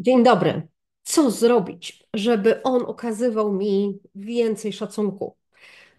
Dzień dobry. Co zrobić, żeby on okazywał mi więcej szacunku?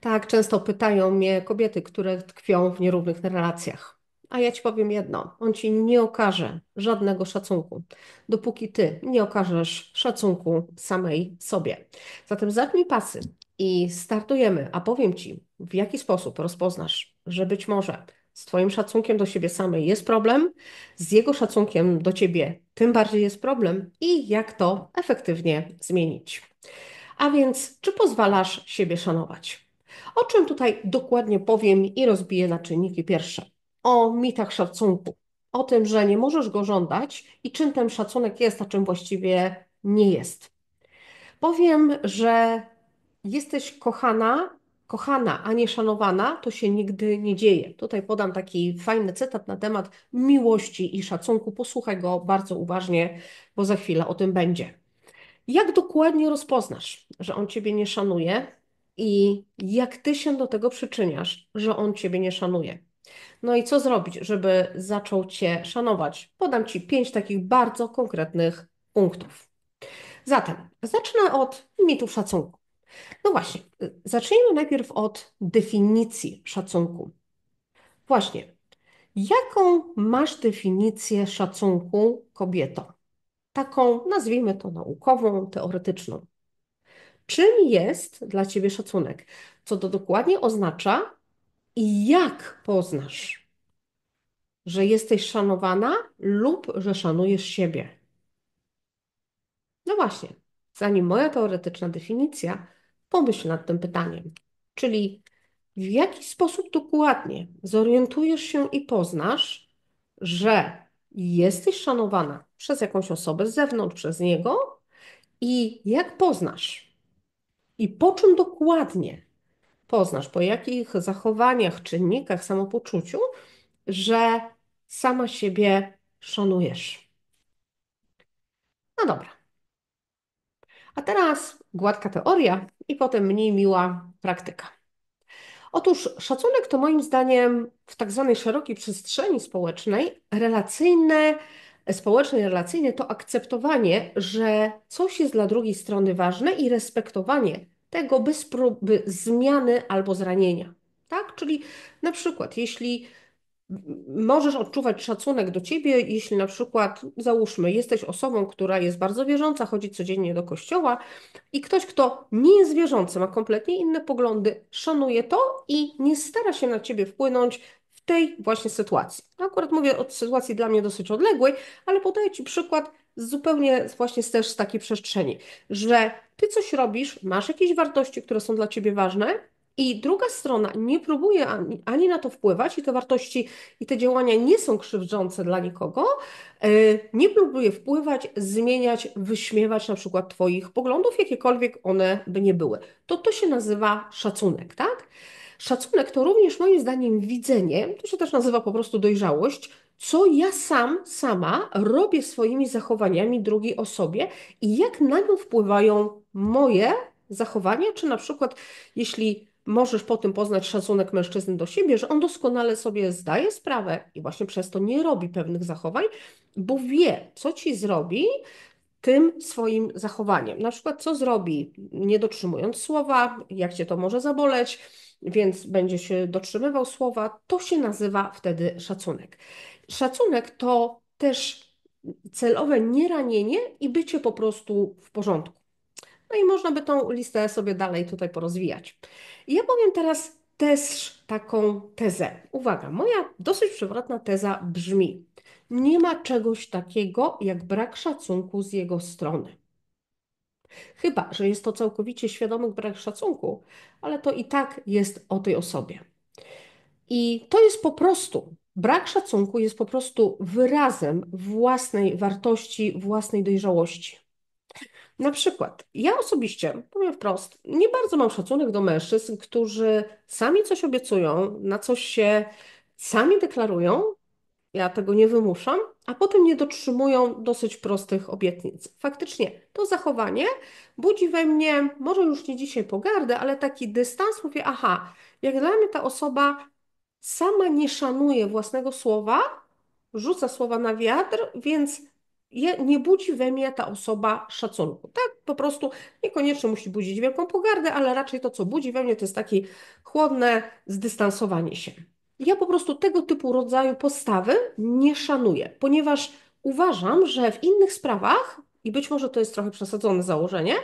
Tak często pytają mnie kobiety, które tkwią w nierównych relacjach. A ja ci powiem jedno: on ci nie okaże żadnego szacunku, dopóki ty nie okażesz szacunku samej sobie. Zatem zacznij pasy i startujemy, a powiem ci, w jaki sposób rozpoznasz, że być może z Twoim szacunkiem do siebie samej jest problem, z jego szacunkiem do ciebie tym bardziej jest problem i jak to efektywnie zmienić. A więc, czy pozwalasz siebie szanować? O czym tutaj dokładnie powiem i rozbiję na czynniki pierwsze? O mitach szacunku, o tym, że nie możesz go żądać i czym ten szacunek jest, a czym właściwie nie jest. Powiem, że jesteś kochana kochana, a nie szanowana, to się nigdy nie dzieje. Tutaj podam taki fajny cytat na temat miłości i szacunku. Posłuchaj go bardzo uważnie, bo za chwilę o tym będzie. Jak dokładnie rozpoznasz, że on ciebie nie szanuje i jak ty się do tego przyczyniasz, że on ciebie nie szanuje? No i co zrobić, żeby zaczął cię szanować? Podam ci pięć takich bardzo konkretnych punktów. Zatem zacznę od mitów szacunku. No właśnie, y, zacznijmy najpierw od definicji szacunku. Właśnie, jaką masz definicję szacunku kobieto? Taką, nazwijmy to naukową, teoretyczną. Czym jest dla ciebie szacunek? Co to dokładnie oznacza i jak poznasz, że jesteś szanowana lub że szanujesz siebie? No właśnie, zanim moja teoretyczna definicja, pomyśl nad tym pytaniem. Czyli w jaki sposób dokładnie zorientujesz się i poznasz, że jesteś szanowana przez jakąś osobę z zewnątrz, przez niego i jak poznasz i po czym dokładnie poznasz, po jakich zachowaniach, czynnikach, samopoczuciu, że sama siebie szanujesz. No dobra. A teraz gładka teoria i potem mniej miła praktyka. Otóż szacunek to moim zdaniem w tak zwanej szerokiej przestrzeni społecznej relacyjne, społeczne relacyjne to akceptowanie, że coś jest dla drugiej strony ważne i respektowanie tego bez próby zmiany albo zranienia. Tak? Czyli na przykład, jeśli możesz odczuwać szacunek do ciebie, jeśli na przykład, załóżmy, jesteś osobą, która jest bardzo wierząca, chodzi codziennie do kościoła i ktoś, kto nie jest wierzący, ma kompletnie inne poglądy, szanuje to i nie stara się na ciebie wpłynąć w tej właśnie sytuacji. Akurat mówię od sytuacji dla mnie dosyć odległej, ale podaję ci przykład zupełnie właśnie też z takiej przestrzeni, że ty coś robisz, masz jakieś wartości, które są dla ciebie ważne, i druga strona nie próbuje ani, ani, na to wpływać, i te wartości i te działania nie są krzywdzące dla nikogo, e, nie próbuje wpływać, zmieniać, wyśmiewać na przykład Twoich poglądów, jakiekolwiek one by nie były. To to się nazywa szacunek, tak? Szacunek to również moim zdaniem widzenie, to się też nazywa po prostu dojrzałość, co ja sam, sama robię swoimi zachowaniami drugiej osobie i jak na nią wpływają moje zachowania, czy na przykład jeśli możesz po tym poznać szacunek mężczyzny do siebie, że on doskonale sobie zdaje sprawę i właśnie przez to nie robi pewnych zachowań, bo wie, co ci zrobi tym swoim zachowaniem. Na przykład, co zrobi, nie dotrzymując słowa, jak cię to może zaboleć, więc będzie się dotrzymywał słowa. To się nazywa wtedy szacunek. Szacunek to też celowe nieranienie i bycie po prostu w porządku. No i można by tą listę sobie dalej tutaj porozwijać. I ja powiem teraz też taką tezę. Uwaga, moja dosyć przewrotna teza brzmi: nie ma czegoś takiego jak brak szacunku z jego strony. Chyba, że jest to całkowicie świadomy brak szacunku, ale to i tak jest o tej osobie. I to jest po prostu, brak szacunku jest po prostu wyrazem własnej wartości, własnej dojrzałości. Na przykład, ja osobiście, powiem wprost, nie bardzo mam szacunek do mężczyzn, którzy sami coś obiecują, na coś się sami deklarują, ja tego nie wymuszam, a potem nie dotrzymują dosyć prostych obietnic. Faktycznie to zachowanie budzi we mnie, może już nie dzisiaj pogardę, ale taki dystans, mówię, aha, jak dla mnie ta osoba sama nie szanuje własnego słowa, rzuca słowa na wiatr, więc nie budzi we mnie ta osoba szacunku. Tak, po prostu niekoniecznie musi budzić wielką pogardę, ale raczej to, co budzi we mnie, to jest takie chłodne zdystansowanie się. Ja po prostu tego typu rodzaju postawy nie szanuję, ponieważ uważam, że w innych sprawach, i być może to jest trochę przesadzone założenie,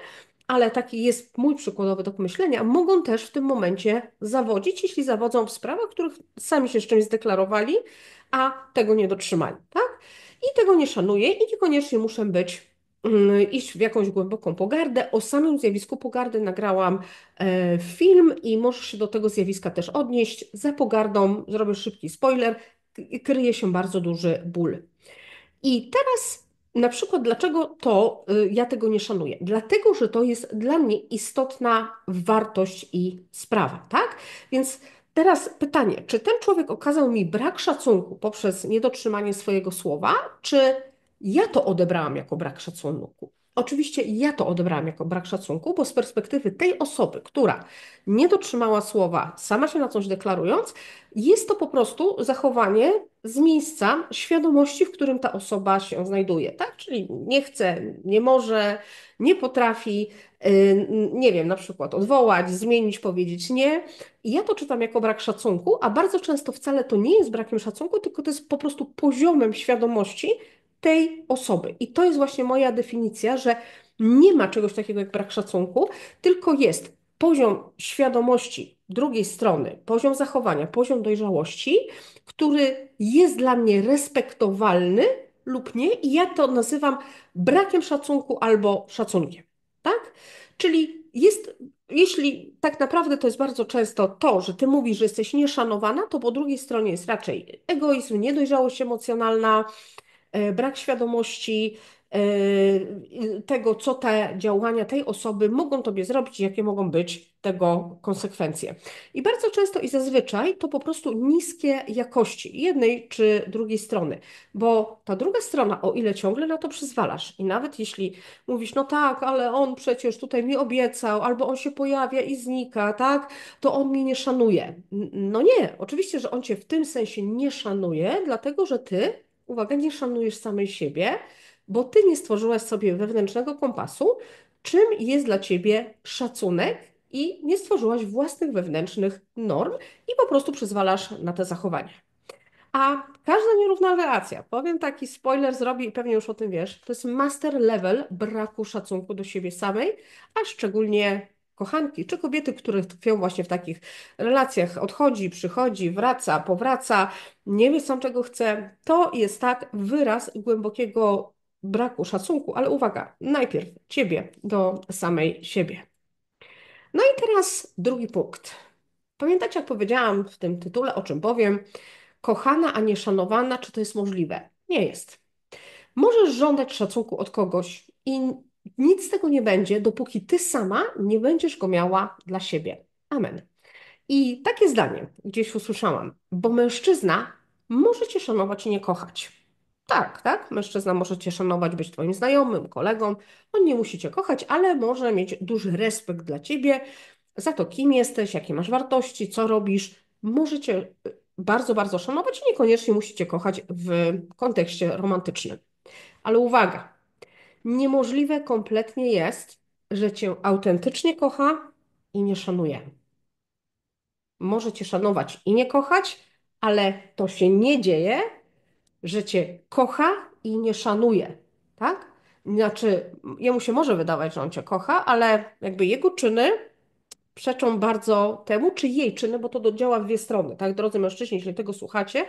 ale taki jest mój przykładowy tok myślenia, mogą też w tym momencie zawodzić, jeśli zawodzą w sprawach, których sami się z czymś zdeklarowali, a tego nie dotrzymali. Tak? i tego nie szanuję i niekoniecznie muszę być mm, iść w jakąś głęboką pogardę. O samym zjawisku pogardy nagrałam e, film i możesz się do tego zjawiska też odnieść. Za pogardą, zrobię szybki spoiler, kryje się bardzo duży ból. I teraz na przykład dlaczego to y, ja tego nie szanuję? Dlatego, że to jest dla mnie istotna wartość i sprawa, tak? Więc Teraz pytanie, czy ten człowiek okazał mi brak szacunku poprzez niedotrzymanie swojego słowa, czy ja to odebrałam jako brak szacunku? Oczywiście ja to odebrałam jako brak szacunku, bo z perspektywy tej osoby, która nie dotrzymała słowa, sama się na coś deklarując, jest to po prostu zachowanie z miejsca świadomości, w którym ta osoba się znajduje, tak? Czyli nie chce, nie może, nie potrafi, Y, nie wiem, na przykład odwołać, zmienić, powiedzieć nie. I ja to czytam jako brak szacunku, a bardzo często wcale to nie jest brakiem szacunku, tylko to jest po prostu poziomem świadomości tej osoby. I to jest właśnie moja definicja, że nie ma czegoś takiego jak brak szacunku, tylko jest poziom świadomości drugiej strony, poziom zachowania, poziom dojrzałości, który jest dla mnie respektowalny lub nie, i ja to nazywam brakiem szacunku albo szacunkiem tak? Czyli jest, jeśli tak naprawdę to jest bardzo często to, że ty mówisz, że jesteś nieszanowana, to po drugiej stronie jest raczej egoizm, niedojrzałość emocjonalna, e, brak świadomości, E, tego, co te działania tej osoby mogą tobie zrobić, jakie mogą być tego konsekwencje. I bardzo często i zazwyczaj to po prostu niskie jakości jednej czy drugiej strony, bo ta druga strona, o ile ciągle na to przyzwalasz i nawet jeśli mówisz, no tak, ale on przecież tutaj mi obiecał, albo on się pojawia i znika, tak, to on mnie nie szanuje. No nie, oczywiście, że on cię w tym sensie nie szanuje, dlatego że ty, uwaga, nie szanujesz samej siebie, bo ty nie stworzyłaś sobie wewnętrznego kompasu, czym jest dla ciebie szacunek i nie stworzyłaś własnych wewnętrznych norm i po prostu przyzwalasz na te zachowania. A każda nierówna relacja, powiem taki spoiler, zrobi i pewnie już o tym wiesz, to jest master level braku szacunku do siebie samej, a szczególnie kochanki czy kobiety, które tkwią właśnie w takich relacjach, odchodzi, przychodzi, wraca, powraca, nie wie sam czego chce, to jest tak wyraz głębokiego braku szacunku, ale uwaga, najpierw ciebie do samej siebie. No i teraz drugi punkt. Pamiętacie, jak powiedziałam w tym tytule, o czym powiem? Kochana, a nie szanowana, czy to jest możliwe? Nie jest. Możesz żądać szacunku od kogoś i nic z tego nie będzie, dopóki ty sama nie będziesz go miała dla siebie. Amen. I takie zdanie gdzieś usłyszałam, bo mężczyzna może cię szanować i nie kochać. Tak, tak. Mężczyzna może cię szanować, być twoim znajomym, kolegą. On no, nie musi cię kochać, ale może mieć duży respekt dla ciebie, za to, kim jesteś, jakie masz wartości, co robisz. Może cię y, bardzo, bardzo szanować i niekoniecznie musicie kochać w kontekście romantycznym. Ale uwaga, niemożliwe kompletnie jest, że cię autentycznie kocha i nie szanuje. Może cię szanować i nie kochać, ale to się nie dzieje, że cię kocha i nie szanuje, tak? Znaczy, jemu się może wydawać, że on cię kocha, ale jakby jego czyny przeczą bardzo temu, czy jej czyny, bo to działa w dwie strony, tak? Drodzy mężczyźni, jeśli tego słuchacie,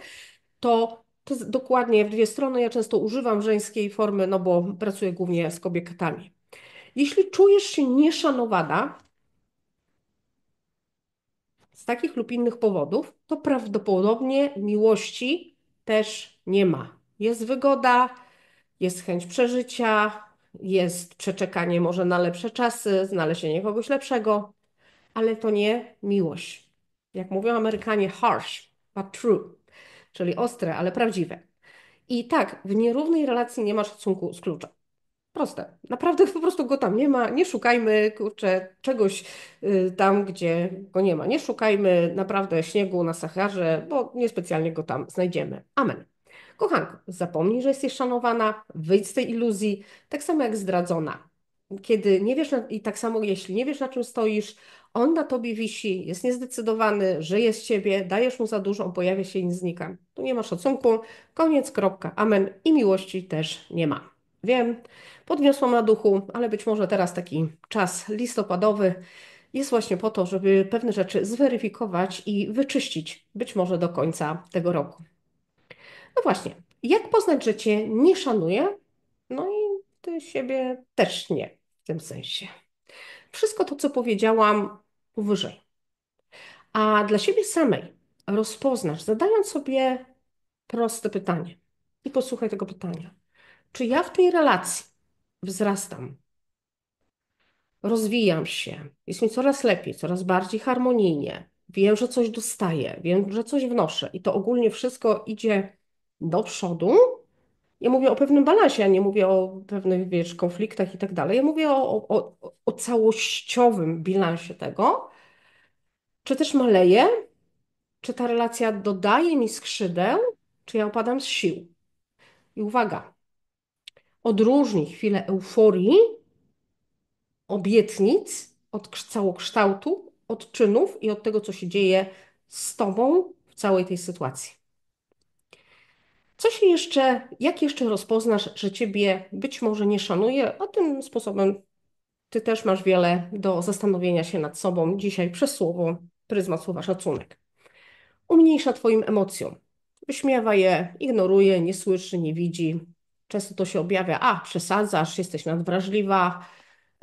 to to jest dokładnie w dwie strony. Ja często używam żeńskiej formy, no bo pracuję głównie z kobietami. Jeśli czujesz się nieszanowana z takich lub innych powodów, to prawdopodobnie miłości też nie ma. Jest wygoda, jest chęć przeżycia, jest przeczekanie może na lepsze czasy, znalezienie kogoś lepszego, ale to nie miłość. Jak mówią Amerykanie, harsh, but true, czyli ostre, ale prawdziwe. I tak, w nierównej relacji nie ma szacunku z klucza. Proste. Naprawdę po prostu go tam nie ma. Nie szukajmy kurczę, czegoś y, tam, gdzie go nie ma. Nie szukajmy naprawdę śniegu na Saharze, bo niespecjalnie go tam znajdziemy. Amen. Kochanko, zapomnij, że jesteś szanowana, wyjdź z tej iluzji, tak samo jak zdradzona. Kiedy nie wiesz, na, i tak samo jeśli nie wiesz, na czym stoisz, on na tobie wisi, jest niezdecydowany, żyje z ciebie, dajesz mu za dużo, on pojawia się i znika. Tu nie ma szacunku, koniec, kropka, amen. I miłości też nie ma. Wiem, podniosłam na duchu, ale być może teraz taki czas listopadowy jest właśnie po to, żeby pewne rzeczy zweryfikować i wyczyścić, być może do końca tego roku. No właśnie, jak poznać, że cię nie szanuje? No i ty siebie też nie w tym sensie. Wszystko to, co powiedziałam powyżej. A dla siebie samej rozpoznasz, zadając sobie proste pytanie. I posłuchaj tego pytania czy ja w tej relacji wzrastam, rozwijam się, jest mi coraz lepiej, coraz bardziej harmonijnie, wiem, że coś dostaję, wiem, że coś wnoszę i to ogólnie wszystko idzie do przodu. Ja mówię o pewnym balansie, ja nie mówię o pewnych, wiesz, konfliktach i tak dalej. Ja mówię o, o, o całościowym bilansie tego. Czy też maleję? Czy ta relacja dodaje mi skrzydeł? Czy ja opadam z sił? I uwaga, odróżni chwilę euforii, obietnic, od całokształtu, od czynów i od tego, co się dzieje z Tobą w całej tej sytuacji. Co się jeszcze, jak jeszcze rozpoznasz, że Ciebie być może nie szanuje, a tym sposobem Ty też masz wiele do zastanowienia się nad sobą dzisiaj przez słowo pryzmat słowa szacunek. Umniejsza Twoim emocjom. Wyśmiewa je, ignoruje, nie słyszy, nie widzi, Często to się objawia, a przesadzasz, jesteś nadwrażliwa,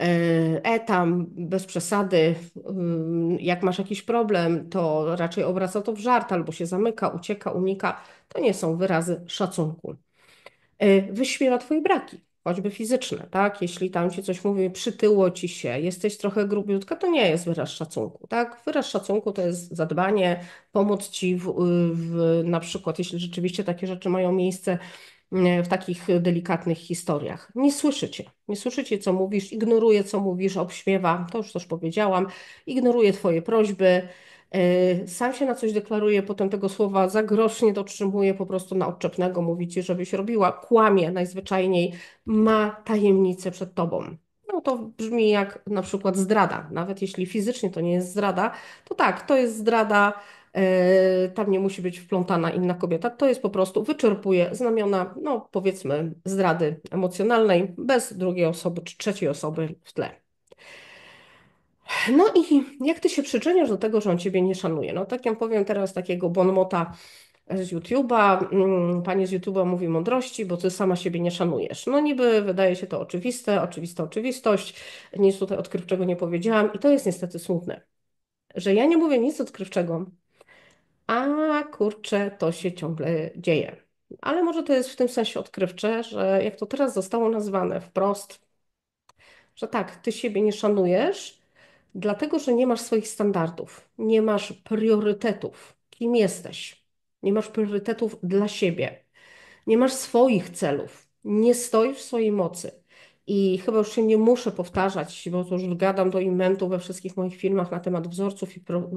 e, e tam, bez przesady, mm, jak masz jakiś problem, to raczej obraca to w żart albo się zamyka, ucieka, unika. To nie są wyrazy szacunku. E, wyśmiewa Twoje braki, choćby fizyczne, tak? Jeśli tam Ci coś mówi, przytyło Ci się, jesteś trochę grubiutka, to nie jest wyraz szacunku, tak? Wyraz szacunku to jest zadbanie, pomóc Ci w, w na przykład, jeśli rzeczywiście takie rzeczy mają miejsce, E, w takich delikatnych historiach. Nie słyszycie, nie słyszycie, co mówisz, ignoruje, co mówisz, obśmiewa, to już też powiedziałam, ignoruje Twoje prośby, e, sam się na coś deklaruje, potem tego słowa za grosz nie dotrzymuje, po prostu na odczepnego mówi Ci, żebyś robiła, kłamie najzwyczajniej, ma tajemnicę przed Tobą. No to brzmi jak na przykład zdrada, nawet jeśli fizycznie to nie jest zdrada, to tak, to jest zdrada E, tam nie musi być wplątana inna kobieta. To jest po prostu, wyczerpuje znamiona, no powiedzmy, zdrady emocjonalnej bez drugiej osoby czy trzeciej osoby w tle. No i jak ty się przyczyniasz do tego, że on ciebie nie szanuje? No tak ja powiem teraz takiego bonmota z YouTube'a. Mm, pani z YouTube'a mówi mądrości, bo ty sama siebie nie szanujesz. No niby wydaje się to oczywiste, oczywista oczywistość. Nic tutaj odkrywczego nie powiedziałam i to jest niestety smutne, że ja nie mówię nic odkrywczego, a kurczę, to się ciągle dzieje. Ale może to jest w tym sensie odkrywcze, że jak to teraz zostało nazwane wprost, że tak, ty siebie nie szanujesz, dlatego że nie masz swoich standardów, nie masz priorytetów, kim jesteś, nie masz priorytetów dla siebie, nie masz swoich celów, nie stoisz w swojej mocy. I chyba już się nie muszę powtarzać, bo to już gadam do inmentu we wszystkich moich filmach na temat wzorców i pro,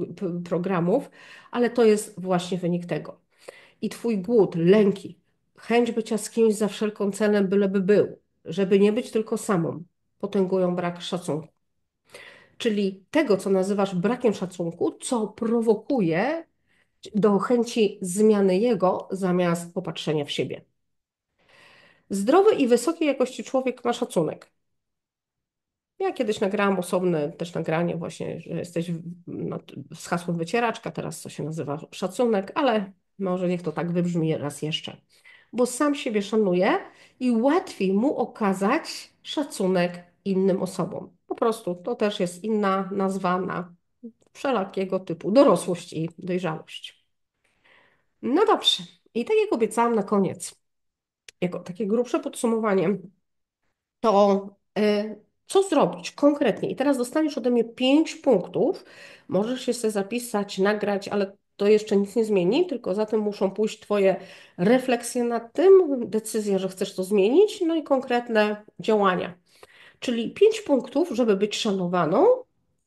programów, ale to jest właśnie wynik tego. I twój głód, lęki, chęć bycia z kimś za wszelką cenę, byleby był, żeby nie być tylko samą, potęgują brak szacunku. Czyli tego, co nazywasz brakiem szacunku, co prowokuje do chęci zmiany jego zamiast popatrzenia w siebie. Zdrowy i wysokiej jakości człowiek ma szacunek. Ja kiedyś nagrałam osobne też nagranie właśnie, że jesteś no, z hasłem wycieraczka, teraz co się nazywa szacunek, ale może niech to tak wybrzmi raz jeszcze. Bo sam siebie szanuje i łatwiej mu okazać szacunek innym osobom. Po prostu to też jest inna nazwa na wszelakiego typu dorosłość i dojrzałość. No dobrze, i tak jak obiecałam na koniec, jako takie grubsze podsumowanie, to y, co zrobić konkretnie? I teraz dostaniesz ode mnie pięć punktów. Możesz się sobie zapisać, nagrać, ale to jeszcze nic nie zmieni, tylko za tym muszą pójść Twoje refleksje nad tym, decyzja, że chcesz to zmienić, no i konkretne działania. Czyli pięć punktów, żeby być szanowaną,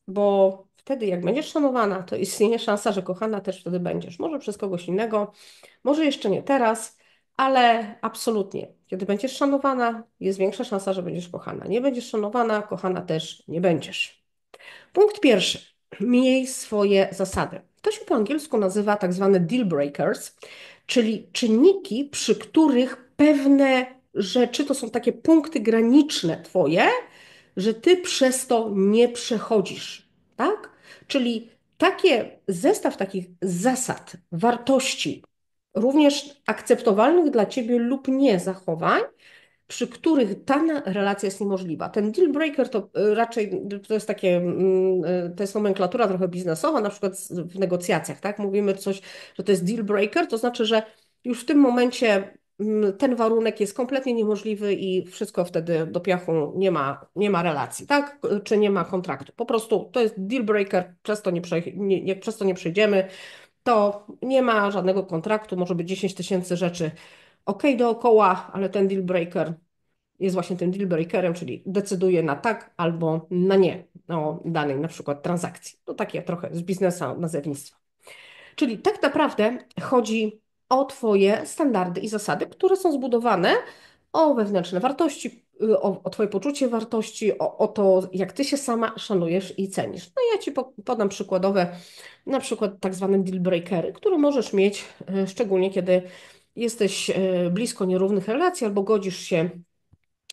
bo wtedy, jak będziesz szanowana, to istnieje szansa, że kochana też wtedy będziesz. Może przez kogoś innego, może jeszcze nie teraz, ale absolutnie, kiedy będziesz szanowana, jest większa szansa, że będziesz kochana. Nie będziesz szanowana, kochana też nie będziesz. Punkt pierwszy. Miej swoje zasady. To się po angielsku nazywa tak zwane deal breakers, czyli czynniki, przy których pewne rzeczy to są takie punkty graniczne Twoje, że Ty przez to nie przechodzisz. Tak? Czyli takie zestaw takich zasad, wartości, również akceptowalnych dla ciebie lub nie zachowań, przy których ta relacja jest niemożliwa. Ten deal breaker to e, raczej to jest takie, mm, e, to jest nomenklatura trochę biznesowa, na przykład w negocjacjach, tak? Mówimy coś, że to jest deal breaker, to znaczy, że już w tym momencie mm, ten warunek jest kompletnie niemożliwy i wszystko wtedy do piachu nie ma, nie ma relacji, tak? Czy nie ma kontraktu. Po prostu to jest deal breaker, przez to nie, prze, nie, nie, przez to nie przejdziemy, to nie ma żadnego kontraktu, może być 10 tysięcy rzeczy ok dookoła, ale ten deal breaker jest właśnie tym deal breakerem, czyli decyduje na tak albo na nie o danej na przykład transakcji. To takie trochę z biznesa nazewnictwa. Czyli tak naprawdę chodzi o Twoje standardy i zasady, które są zbudowane o wewnętrzne wartości, Y, o, o Twoje poczucie wartości, o, o, to, jak Ty się sama szanujesz i cenisz. No ja Ci podam przykładowe, na przykład tak zwane deal breakery, które możesz mieć, y, szczególnie kiedy jesteś y, blisko nierównych relacji albo godzisz się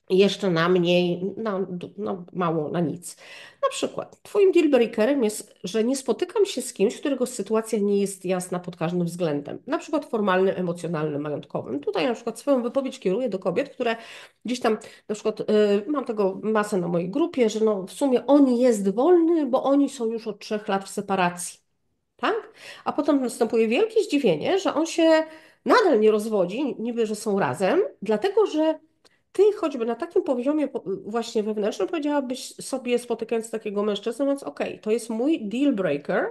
jeszcze na mniej, na, na, no, mało, na nic. Na przykład, Twoim dealbreakerem jest, że nie spotykam się z kimś, którego sytuacja nie jest jasna pod każdym względem, na przykład formalnym, emocjonalnym, majątkowym. Tutaj na przykład swoją wypowiedź kieruję do kobiet, które gdzieś tam, na przykład y, mam tego masę na mojej grupie, że no, w sumie on jest wolny, bo oni są już od trzech lat w separacji. Tak? A potem następuje wielkie zdziwienie, że on się nadal nie rozwodzi, niby, że są razem, dlatego że ty choćby na takim poziomie właśnie wewnętrznym powiedziałabyś sobie spotykając takiego mężczyznę, mówiąc ok, to jest mój deal breaker,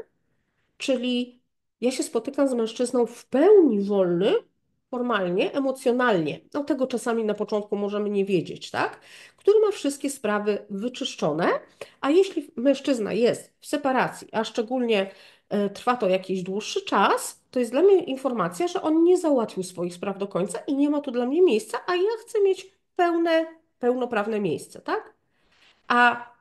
czyli ja się spotykam z mężczyzną w pełni wolny, formalnie, emocjonalnie. No tego czasami na początku możemy nie wiedzieć, tak? Który ma wszystkie sprawy wyczyszczone, a jeśli mężczyzna jest w separacji, a szczególnie e, trwa to jakiś dłuższy czas, to jest dla mnie informacja, że on nie załatwił swoich spraw do końca i nie ma tu dla mnie miejsca, a ja chcę mieć pełne, pełnoprawne miejsce, tak? A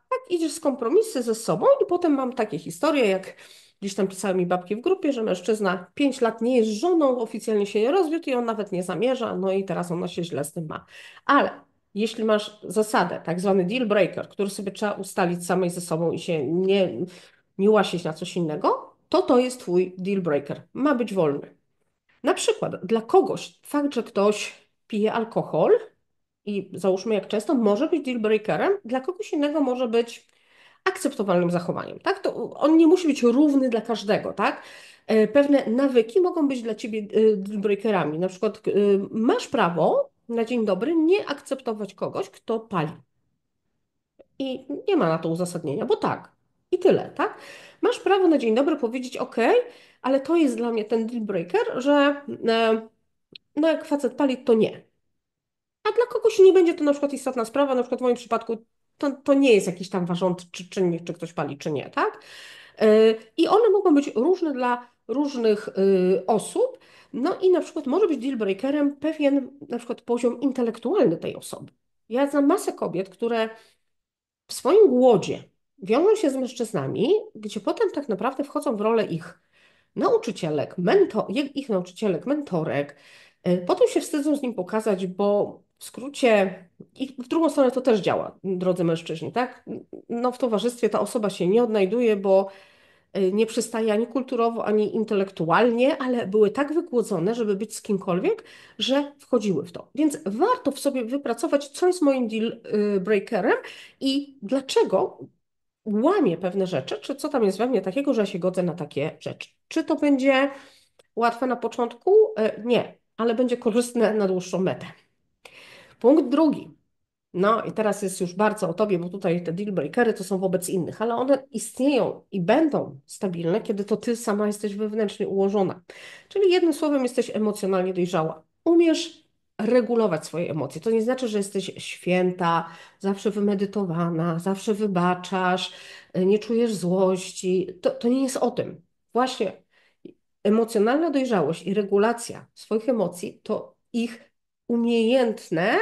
tak idziesz z kompromisy ze sobą i potem mam takie historie, jak gdzieś tam pisały mi babki w grupie, że mężczyzna 5 lat nie jest żoną, oficjalnie się nie rozwiódł i on nawet nie zamierza, no i teraz ona się źle z tym ma. Ale jeśli masz zasadę, tak zwany deal breaker, który sobie trzeba ustalić samej ze sobą i się nie, nie łasić na coś innego, to to jest twój deal breaker. Ma być wolny. Na przykład dla kogoś fakt, że ktoś pije alkohol, i załóżmy jak często, może być deal breakerem, dla kogoś innego może być akceptowalnym zachowaniem, tak? To on nie musi być równy dla każdego, tak? E, pewne nawyki mogą być dla ciebie e, deal breakerami. Na przykład e, masz prawo na dzień dobry nie akceptować kogoś, kto pali. I nie ma na to uzasadnienia, bo tak. I tyle, tak? Masz prawo na dzień dobry powiedzieć OK, ale to jest dla mnie ten deal breaker, że no jak facet pali, to nie a dla kogoś nie będzie to na przykład istotna sprawa, na przykład w moim przypadku to, to nie jest jakiś tam ważący czy czynnik, czy ktoś pali, czy nie, tak? Y, I one mogą być różne dla różnych y, osób, no i na przykład może być deal breakerem pewien na przykład poziom intelektualny tej osoby. Ja znam masę kobiet, które w swoim głodzie wiążą się z mężczyznami, gdzie potem tak naprawdę wchodzą w rolę ich nauczycielek, mento, ich nauczycielek, mentorek, y, potem się wstydzą z nim pokazać, bo w skrócie, i w drugą stronę to też działa, drodzy mężczyźni, tak? No, w towarzystwie ta osoba się nie odnajduje, bo y, nie przystaje ani kulturowo, ani intelektualnie, ale były tak wygłodzone, żeby być z kimkolwiek, że wchodziły w to. Więc warto w sobie wypracować, co jest moim deal y, breakerem i dlaczego łamię pewne rzeczy, czy co tam jest we mnie takiego, że ja się godzę na takie rzeczy. Czy to będzie łatwe na początku? Y, nie, ale będzie korzystne na dłuższą metę. Punkt drugi. No i teraz jest już bardzo o tobie, bo tutaj te deal breakery to są wobec innych, ale one istnieją i będą stabilne, kiedy to ty sama jesteś wewnętrznie ułożona. Czyli jednym słowem jesteś emocjonalnie dojrzała. Umiesz regulować swoje emocje. To nie znaczy, że jesteś święta, zawsze wymedytowana, zawsze wybaczasz, nie czujesz złości. To, to nie jest o tym. Właśnie emocjonalna dojrzałość i regulacja swoich emocji to ich umiejętne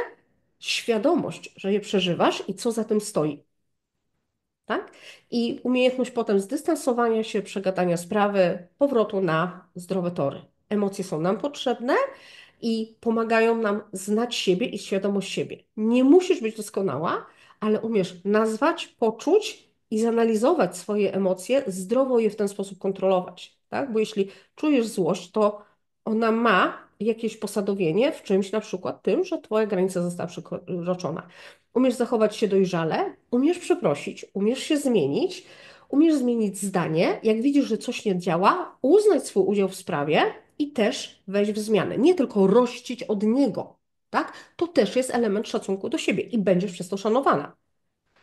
świadomość, że je przeżywasz i co za tym stoi. Tak? I umiejętność potem zdystansowania się, przegadania sprawy, powrotu na zdrowe tory. Emocje są nam potrzebne i pomagają nam znać siebie i świadomość siebie. Nie musisz być doskonała, ale umiesz nazwać, poczuć i zanalizować swoje emocje, zdrowo je w ten sposób kontrolować. Tak? Bo jeśli czujesz złość, to ona ma jakieś posadowienie w czymś, na przykład tym, że Twoja granica została przekroczona. Umiesz zachować się dojrzale, umiesz przeprosić, umiesz się zmienić, umiesz zmienić zdanie. Jak widzisz, że coś nie działa, uznać swój udział w sprawie i też wejść w zmianę. Nie tylko rościć od niego, tak? To też jest element szacunku do siebie i będziesz przez to szanowana.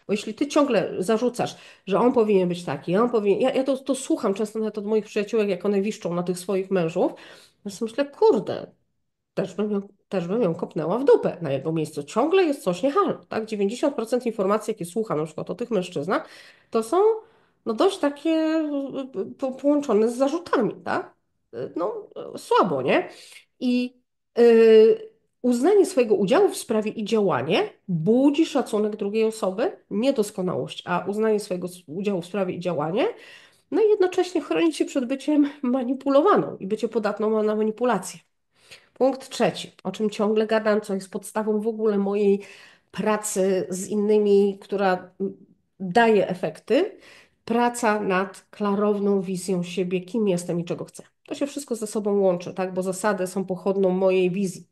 Bo jeśli ty ciągle zarzucasz, że on powinien być taki, on powinien. Ja, ja to, to słucham często nawet od moich przyjaciółek, jak one wiszczą na tych swoich mężów, więc myślę, kurde, też bym, ją, też bym ją kopnęła w dupę na jego miejscu. Ciągle jest coś nie halo, tak? 90% informacji, jakie słucham na przykład o tych mężczyznach, to są no, dość takie y, y, y, połączone z zarzutami, tak? No, słabo, nie? I yy, uznanie swojego udziału w sprawie i działanie budzi szacunek drugiej osoby, niedoskonałość, a uznanie swojego udziału w sprawie i działanie no i jednocześnie chronić się przed byciem manipulowaną i bycie podatną na manipulację. Punkt trzeci, o czym ciągle gadam, co jest podstawą w ogóle mojej pracy z innymi, która daje efekty, praca nad klarowną wizją siebie, kim jestem i czego chcę. To się wszystko ze sobą łączy, tak? bo zasady są pochodną mojej wizji.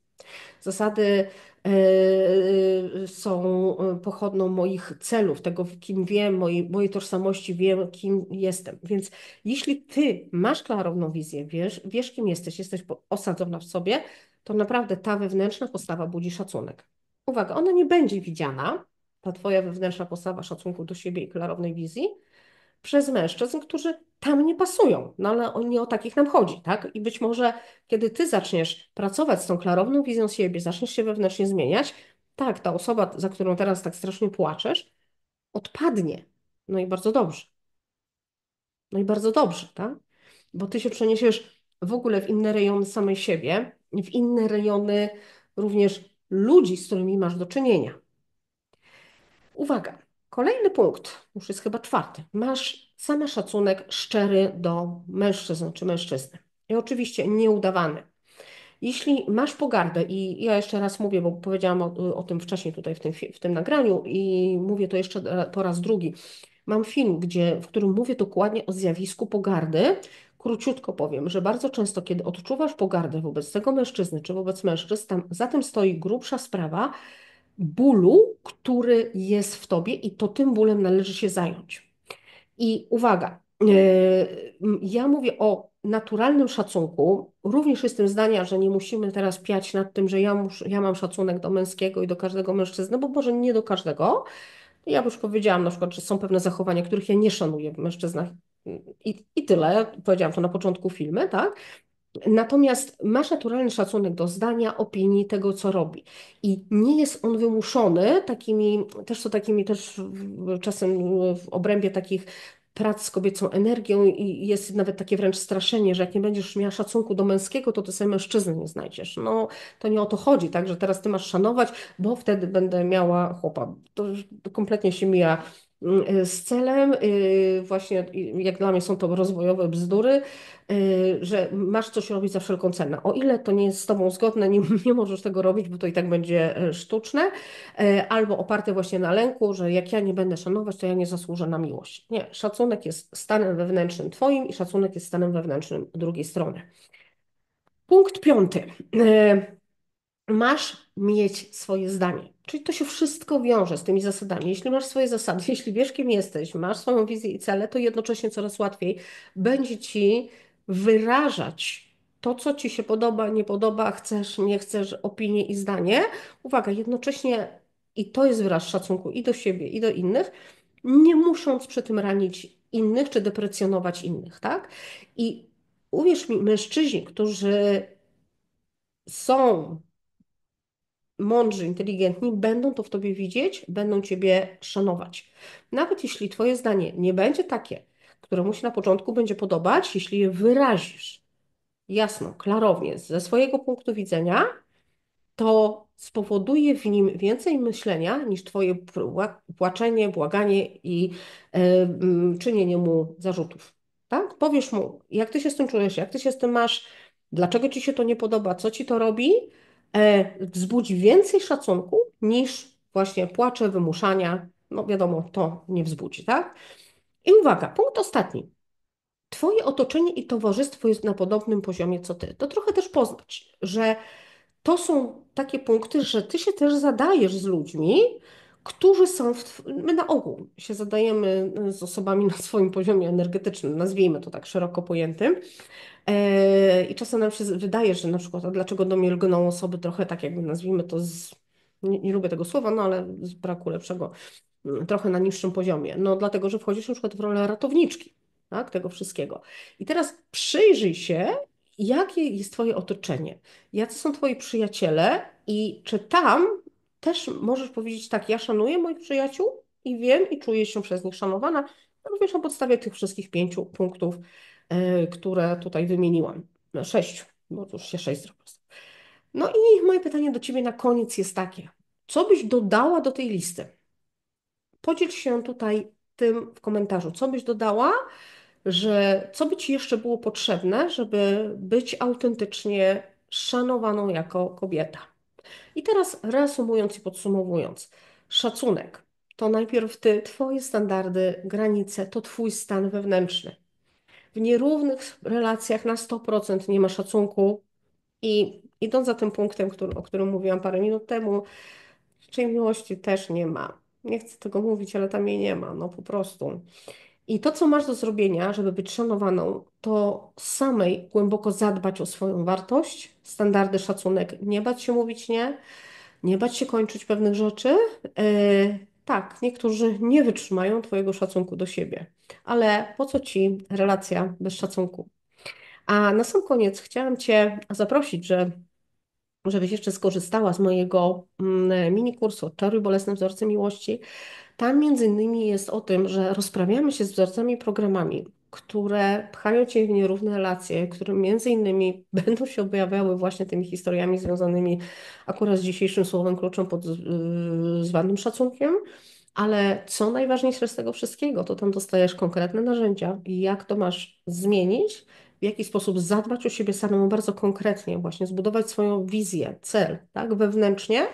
Zasady E, e, są e, pochodną moich celów, tego, kim wiem, mojej, mojej tożsamości, wiem, kim jestem. Więc jeśli ty masz klarowną wizję, wiesz, wiesz kim jesteś, jesteś osadzona w sobie, to naprawdę ta wewnętrzna postawa budzi szacunek. Uwaga, ona nie będzie widziana, ta twoja wewnętrzna postawa szacunku do siebie i klarownej wizji, przez mężczyzn, którzy tam nie pasują. No ale nie o takich nam chodzi, tak? I być może kiedy ty zaczniesz pracować z tą klarowną wizją siebie, zaczniesz się wewnętrznie zmieniać, tak, ta osoba, za którą teraz tak strasznie płaczesz, odpadnie. No i bardzo dobrze. No i bardzo dobrze, tak? Bo ty się przeniesiesz w ogóle w inne rejony samej siebie, w inne rejony również ludzi, z którymi masz do czynienia. Uwaga, Kolejny punkt, już jest chyba czwarty. Masz sam szacunek szczery do mężczyzn czy mężczyzny. I oczywiście nieudawany. Jeśli masz pogardę, i ja jeszcze raz mówię, bo powiedziałam o, o tym wcześniej tutaj w tym, w tym nagraniu, i mówię to jeszcze e, po raz drugi. Mam film, gdzie, w którym mówię dokładnie o zjawisku pogardy, króciutko powiem, że bardzo często, kiedy odczuwasz pogardę wobec tego mężczyzny czy wobec mężczyzn, tam za tym stoi grubsza sprawa, bólu, który jest w tobie, i to tym bólem należy się zająć. I uwaga, e, ja mówię o naturalnym szacunku. Również jestem zdania, że nie musimy teraz piać nad tym, że ja, mus, ja mam szacunek do męskiego i do każdego mężczyzny, bo może nie do każdego. Ja już powiedziałam na przykład, że są pewne zachowania, których ja nie szanuję w mężczyznach i, i tyle. Powiedziałam to na początku filmu, tak? Natomiast masz naturalny szacunek do zdania, opinii, tego, co robi. I nie jest on wymuszony takimi, też to takimi też czasem w obrębie takich prac z kobiecą energią i jest nawet takie wręcz straszenie, że jak nie będziesz miała szacunku do męskiego, to ty sobie mężczyzny nie znajdziesz. No, to nie o to chodzi, tak, że teraz ty masz szanować, bo wtedy będę miała chłopa. To kompletnie się mija Y, z celem, y, właśnie jak dla mnie są to rozwojowe bzdury, y, że masz coś robić za wszelką cenę. O ile to nie jest z Tobą zgodne, nie, nie możesz tego robić, bo to i tak będzie e, sztuczne, e, albo oparte właśnie na lęku, że jak ja nie będę szanować, to ja nie zasłużę na miłość. Nie, szacunek jest stanem wewnętrznym Twoim i szacunek jest stanem wewnętrznym drugiej strony. Punkt piąty e, masz mieć swoje zdanie. Czyli to się wszystko wiąże z tymi zasadami. Jeśli masz swoje zasady, jeśli wiesz, kim jesteś, masz swoją wizję i cele, to jednocześnie coraz łatwiej będzie ci wyrażać to, co ci się podoba, nie podoba, chcesz, nie chcesz, opinię i zdanie. Uwaga, jednocześnie, i to jest wyraz szacunku i do siebie, i do innych, nie musząc przy tym ranić innych czy deprecjonować innych, tak? I uwierz mi, mężczyźni, którzy są mądrzy, inteligentni będą to w tobie widzieć, będą ciebie szanować. Nawet jeśli twoje zdanie nie będzie takie, które mu się na początku będzie podobać, jeśli je wyrazisz jasno, klarownie, ze swojego punktu widzenia, to spowoduje w nim więcej myślenia niż Twoje płaczenie, błaganie i e, mm, czynienie mu zarzutów. Tak? Powiesz mu, jak ty się z tym czujesz, jak ty się z tym masz, dlaczego ci się to nie podoba, co ci to robi, E, wzbudzi więcej szacunku niż właśnie płacze, wymuszania. No wiadomo, to nie wzbudzi, tak? I uwaga, punkt ostatni. Twoje otoczenie i towarzystwo jest na podobnym poziomie co ty. To trochę też poznać, że to są takie punkty, że ty się też zadajesz z ludźmi, którzy są, w, my na ogół się zadajemy y, z osobami na swoim poziomie energetycznym, nazwijmy to tak szeroko pojętym. E, I czasem nam się wydaje, że na przykład, a dlaczego do mnie lgną osoby trochę tak jakby nazwijmy to z, nie, nie lubię tego słowa, no ale z braku lepszego, mm, trochę na niższym poziomie. No dlatego, że wchodzisz na przykład w rolę ratowniczki, tak, tego wszystkiego. I teraz przyjrzyj się, jakie jest Twoje otoczenie, jacy są Twoi przyjaciele i czy tam też możesz powiedzieć tak, ja szanuję moich przyjaciół i wiem i czuję się przez nich szanowana, również na podstawie tych wszystkich pięciu punktów, y, które tutaj wymieniłam. No, Sześciu, bo już się sześć zrobiło. No i moje pytanie do Ciebie na koniec jest takie. Co byś dodała do tej listy? Podziel się tutaj tym w komentarzu. Co byś dodała, że co by Ci jeszcze było potrzebne, żeby być autentycznie szanowaną jako kobieta? I teraz reasumując i podsumowując, szacunek to najpierw ty, twoje standardy, granice, to twój stan wewnętrzny. W nierównych relacjach na 100% nie ma szacunku i idąc za tym punktem, który, o którym mówiłam parę minut temu, czyli miłości też nie ma. Nie chcę tego mówić, ale tam jej nie ma, no po prostu. I to, co masz do zrobienia, żeby być szanowaną, to samej głęboko zadbać o swoją wartość, standardy, szacunek, nie bać się mówić nie, nie bać się kończyć pewnych rzeczy. Yy, tak, niektórzy nie wytrzymają Twojego szacunku do siebie, ale po co Ci relacja bez szacunku? A na sam koniec chciałam Cię zaprosić, że żebyś jeszcze skorzystała z mojego mm, mini kursu czary bolesne wzorce miłości. Tam między innymi jest o tym, że rozprawiamy się z wzorcami programami, które pchają cię w nierówne relacje, które między innymi będą się objawiały właśnie tymi historiami związanymi akurat z dzisiejszym słowem kluczem pod yy, zwanym szacunkiem. Ale co najważniejsze z tego wszystkiego, to tam dostajesz konkretne narzędzia, jak to masz zmienić, w jaki sposób zadbać o siebie samemu bardzo konkretnie, właśnie zbudować swoją wizję, cel, tak, wewnętrznie,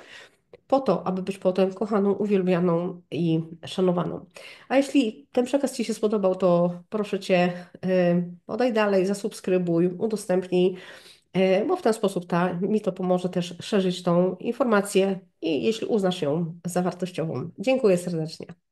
po to, aby być potem kochaną, uwielbianą i szanowaną. A jeśli ten przekaz Ci się spodobał, to proszę Cię, y, podaj dalej, zasubskrybuj, udostępnij, y, bo w ten sposób ta, mi to pomoże też szerzyć tą informację i jeśli uznasz ją za wartościową. Dziękuję serdecznie.